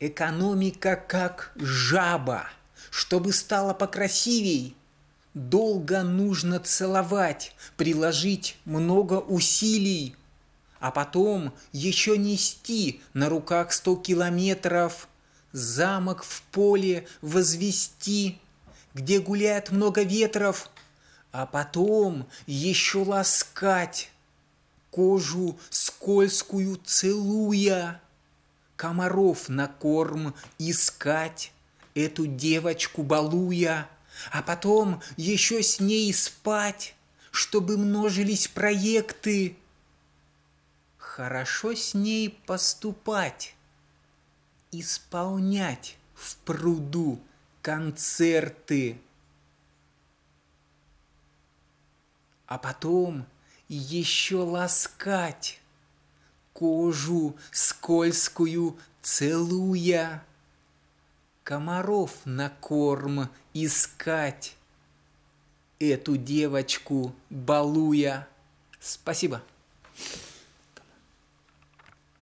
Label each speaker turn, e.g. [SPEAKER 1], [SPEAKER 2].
[SPEAKER 1] Экономика как жаба. Чтобы стала покрасивей, долго нужно целовать, приложить много усилий, а потом еще нести на руках сто километров, замок в поле возвести, где гуляет много ветров, а потом еще ласкать, кожу скользкую целуя – комаров на корм искать эту девочку балуя, а потом еще с ней спать, чтобы множились проекты. Хорошо с ней поступать, исполнять в пруду концерты. А потом еще ласкать кожу скользкую целуя. Комаров на корм искать, эту девочку балуя. Спасибо.